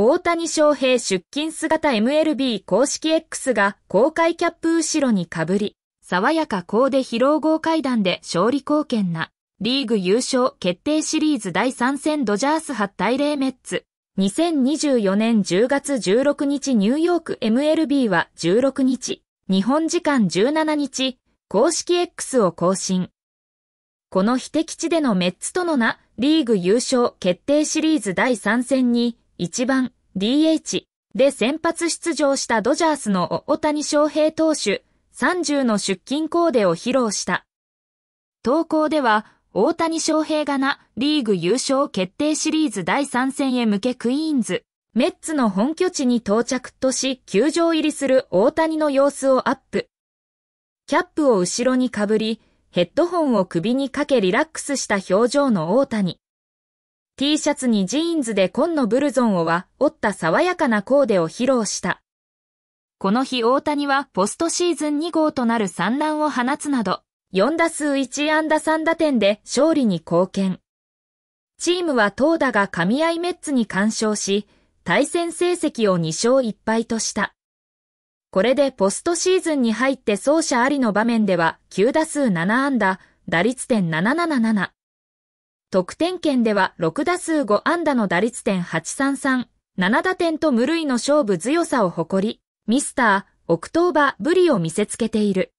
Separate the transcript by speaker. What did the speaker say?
Speaker 1: 大谷翔平出勤姿 MLB 公式 X が公開キャップ後ろにかぶり、爽やか高で疲労豪快弾で勝利貢献な、リーグ優勝決定シリーズ第3戦ドジャース8対0メッツ。2024年10月16日ニューヨーク MLB は16日、日本時間17日、公式 X を更新。この非敵地でのメッツとのな、リーグ優勝決定シリーズ第3戦に、1番 DH で先発出場したドジャースの大谷翔平投手30の出勤コーデを披露した。投稿では大谷翔平がなリーグ優勝決定シリーズ第3戦へ向けクイーンズ、メッツの本拠地に到着とし球場入りする大谷の様子をアップ。キャップを後ろにかぶり、ヘッドホンを首にかけリラックスした表情の大谷。T シャツにジーンズで紺のブルゾンをは折った爽やかなコーデを披露した。この日大谷はポストシーズン2号となる産乱を放つなど、4打数1安打3打点で勝利に貢献。チームは投打が神合メッツに干渉し、対戦成績を2勝1敗とした。これでポストシーズンに入って走者ありの場面では9打数7安打、打率点777。得点圏では6打数5安打の打率点833、7打点と無類の勝負強さを誇り、ミスター、オクトーバーブリを見せつけている。